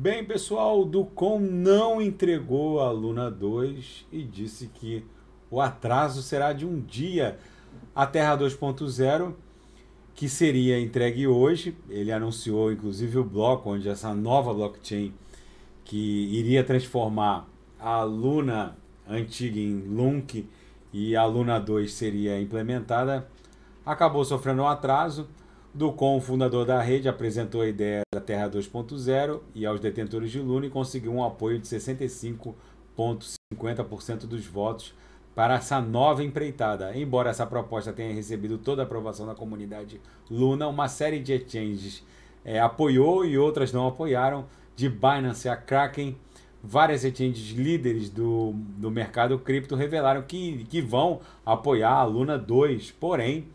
Bem, pessoal, o Ducom não entregou a Luna 2 e disse que o atraso será de um dia. A Terra 2.0, que seria entregue hoje, ele anunciou inclusive o bloco onde essa nova blockchain que iria transformar a Luna antiga em LUNC e a Luna 2 seria implementada, acabou sofrendo um atraso. Ducon, fundador da rede, apresentou a ideia da Terra 2.0 e aos detentores de Lune conseguiu um apoio de 65,50% dos votos para essa nova empreitada. Embora essa proposta tenha recebido toda a aprovação da comunidade Luna, uma série de exchanges é, apoiou e outras não apoiaram, de Binance a Kraken. Várias exchanges líderes do, do mercado cripto revelaram que, que vão apoiar a Luna 2, porém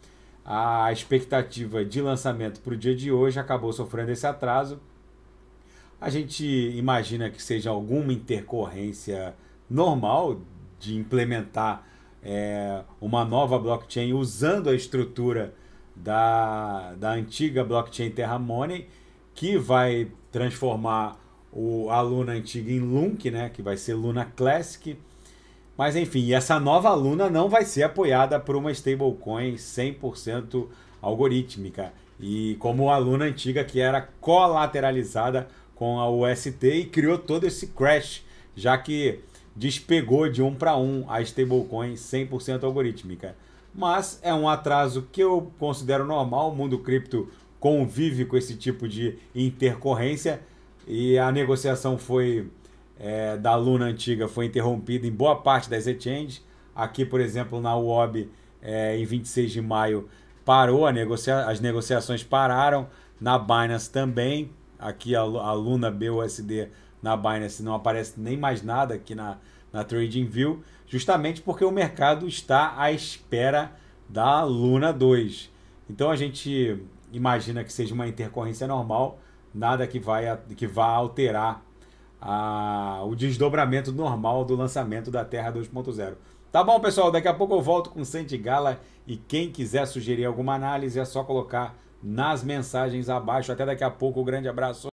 a expectativa de lançamento para o dia de hoje acabou sofrendo esse atraso. A gente imagina que seja alguma intercorrência normal de implementar é, uma nova blockchain usando a estrutura da, da antiga blockchain Terra Money, que vai transformar o, a Luna antiga em LUNC, né, que vai ser Luna Classic. Mas enfim, essa nova aluna não vai ser apoiada por uma stablecoin 100% algorítmica. E como a aluna antiga que era colateralizada com a UST e criou todo esse crash, já que despegou de um para um a stablecoin 100% algorítmica. Mas é um atraso que eu considero normal, o mundo cripto convive com esse tipo de intercorrência e a negociação foi é, da Luna antiga foi interrompida em boa parte das exchanges. Aqui, por exemplo, na UOB, é, em 26 de maio, parou, negocia as negociações pararam. Na Binance também, aqui a, a Luna BUSD na Binance não aparece nem mais nada aqui na, na TradingView, justamente porque o mercado está à espera da Luna 2. Então a gente imagina que seja uma intercorrência normal, nada que, vai, que vá alterar a, o desdobramento normal do lançamento da Terra 2.0. Tá bom, pessoal? Daqui a pouco eu volto com Sente Gala e quem quiser sugerir alguma análise é só colocar nas mensagens abaixo. Até daqui a pouco. Um grande abraço.